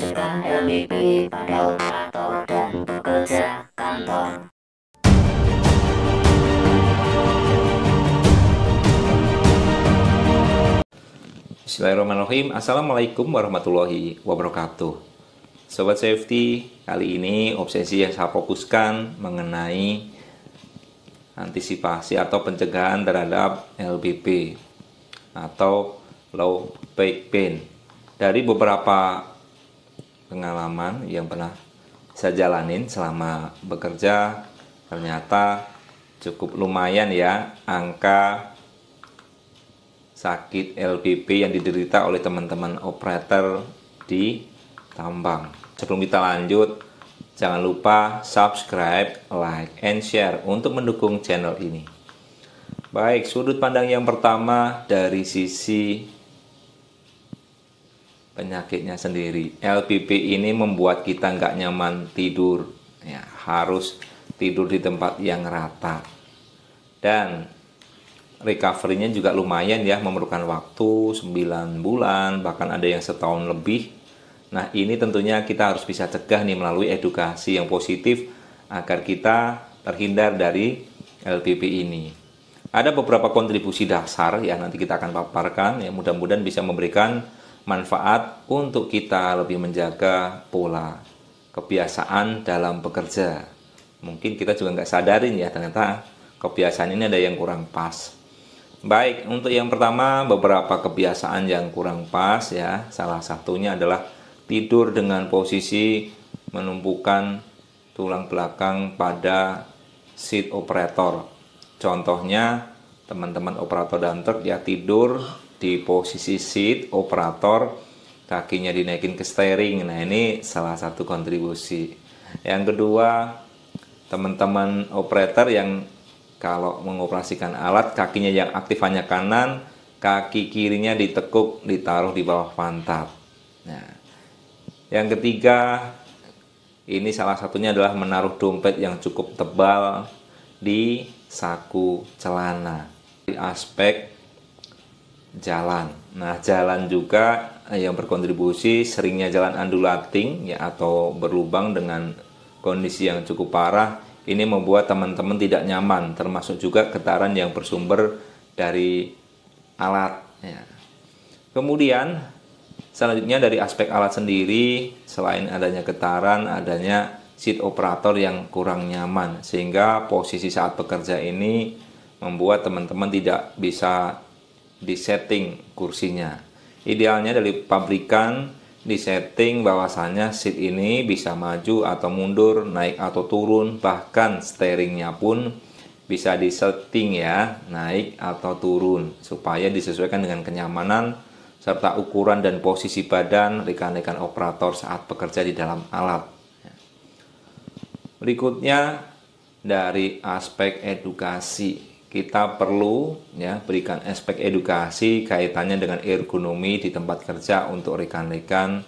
melanjutkan LBP pada operator dan pekerja kantor. Bismillahirrahmanirrahim. Assalamualaikum warahmatullahi wabarakatuh. Sobat Safety, kali ini obsesi yang saya fokuskan mengenai antisipasi atau pencegahan terhadap LBP atau low back pain. Dari beberapa pengalaman yang pernah saya jalanin selama bekerja ternyata cukup lumayan ya angka sakit LBP yang diderita oleh teman-teman operator di tambang. Sebelum kita lanjut, jangan lupa subscribe, like, and share untuk mendukung channel ini. Baik, sudut pandang yang pertama dari sisi penyakitnya sendiri. LPP ini membuat kita nggak nyaman tidur, ya, harus tidur di tempat yang rata. Dan recovery-nya juga lumayan ya, memerlukan waktu 9 bulan, bahkan ada yang setahun lebih. Nah ini tentunya kita harus bisa cegah nih melalui edukasi yang positif agar kita terhindar dari LPP ini. Ada beberapa kontribusi dasar ya nanti kita akan paparkan, yang mudah-mudahan bisa memberikan manfaat untuk kita lebih menjaga pola kebiasaan dalam bekerja. Mungkin kita juga nggak sadarin ya ternyata kebiasaan ini ada yang kurang pas. Baik, untuk yang pertama beberapa kebiasaan yang kurang pas ya. Salah satunya adalah tidur dengan posisi menumpukan tulang belakang pada seat operator. Contohnya teman-teman operator dan truk ya tidur di posisi seat operator kakinya dinaikin ke steering nah ini salah satu kontribusi yang kedua teman-teman operator yang kalau mengoperasikan alat kakinya yang aktif hanya kanan kaki kirinya ditekuk ditaruh di bawah pantat nah yang ketiga ini salah satunya adalah menaruh dompet yang cukup tebal di saku celana di aspek jalan. Nah, jalan juga eh, yang berkontribusi seringnya jalan undulating ya atau berlubang dengan kondisi yang cukup parah ini membuat teman-teman tidak nyaman termasuk juga getaran yang bersumber dari alat ya. kemudian selanjutnya dari aspek alat sendiri selain adanya getaran adanya seat operator yang kurang nyaman sehingga posisi saat bekerja ini membuat teman-teman tidak bisa disetting kursinya. Idealnya dari pabrikan disetting bahwasannya seat ini bisa maju atau mundur, naik atau turun, bahkan steeringnya pun bisa disetting ya, naik atau turun supaya disesuaikan dengan kenyamanan serta ukuran dan posisi badan rekan-rekan operator saat bekerja di dalam alat. Berikutnya dari aspek edukasi kita perlu ya berikan aspek edukasi kaitannya dengan ergonomi di tempat kerja untuk rekan-rekan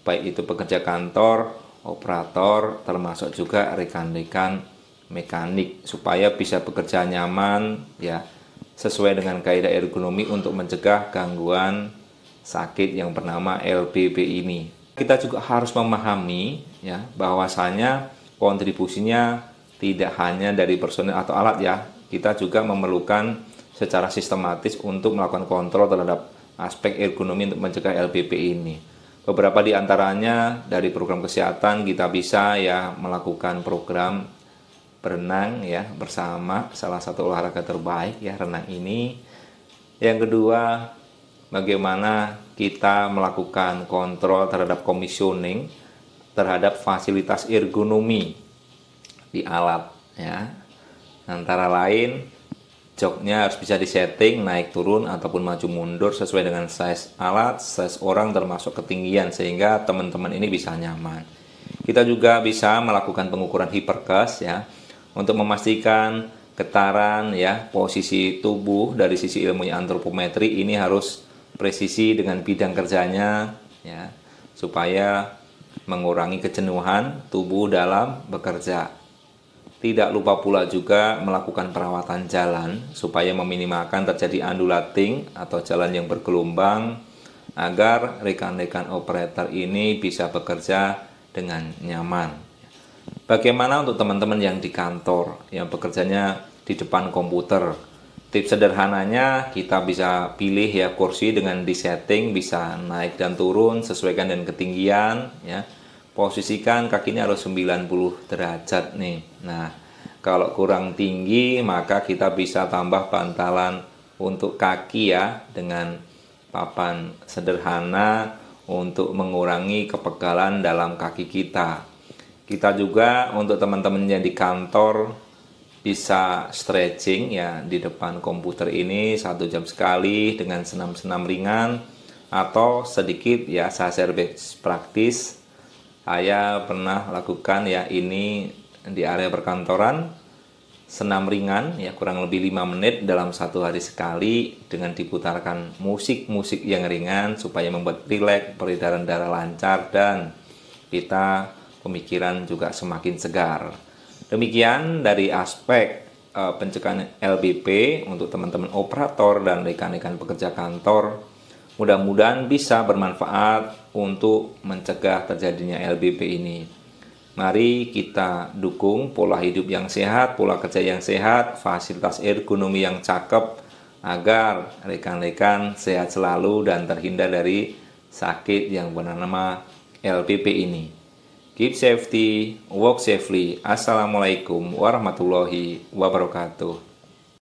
baik itu pekerja kantor, operator termasuk juga rekan-rekan mekanik supaya bisa bekerja nyaman ya sesuai dengan kaidah ergonomi untuk mencegah gangguan sakit yang bernama LBB ini. Kita juga harus memahami ya bahwasanya kontribusinya tidak hanya dari personil atau alat ya, kita juga memerlukan secara sistematis untuk melakukan kontrol terhadap aspek ergonomi untuk mencegah LBP ini. Beberapa di antaranya dari program kesehatan kita bisa ya melakukan program berenang ya bersama salah satu olahraga terbaik ya renang ini. Yang kedua, bagaimana kita melakukan kontrol terhadap komisioning terhadap fasilitas ergonomi di alat ya Antara lain, joknya harus bisa disetting naik turun ataupun maju mundur sesuai dengan size alat, size orang termasuk ketinggian sehingga teman-teman ini bisa nyaman. Kita juga bisa melakukan pengukuran hipercast ya untuk memastikan getaran ya posisi tubuh dari sisi ilmunya antropometri ini harus presisi dengan bidang kerjanya ya supaya mengurangi kejenuhan tubuh dalam bekerja. Tidak lupa pula juga melakukan perawatan jalan supaya meminimalkan terjadi undulating atau jalan yang bergelombang agar rekan-rekan operator ini bisa bekerja dengan nyaman. Bagaimana untuk teman-teman yang di kantor yang bekerjanya di depan komputer? Tips sederhananya kita bisa pilih ya kursi dengan disetting bisa naik dan turun sesuaikan dengan ketinggian ya posisikan kakinya harus 90 derajat nih. Nah, kalau kurang tinggi maka kita bisa tambah pantalan untuk kaki ya dengan papan sederhana untuk mengurangi kepegalan dalam kaki kita. Kita juga untuk teman-teman yang di kantor bisa stretching ya di depan komputer ini satu jam sekali dengan senam-senam ringan atau sedikit ya saya praktis saya pernah lakukan ya ini di area perkantoran senam ringan ya kurang lebih lima menit dalam satu hari sekali dengan diputarkan musik-musik yang ringan supaya membuat rileks, peredaran darah lancar dan kita pemikiran juga semakin segar. Demikian dari aspek uh, pencegahan LBP untuk teman-teman operator dan rekan-rekan pekerja kantor Mudah-mudahan bisa bermanfaat untuk mencegah terjadinya LBP ini. Mari kita dukung pola hidup yang sehat, pola kerja yang sehat, fasilitas ergonomi yang cakep, agar rekan-rekan sehat selalu dan terhindar dari sakit yang bernama LPP ini. Keep safety, walk safely. Assalamualaikum warahmatullahi wabarakatuh.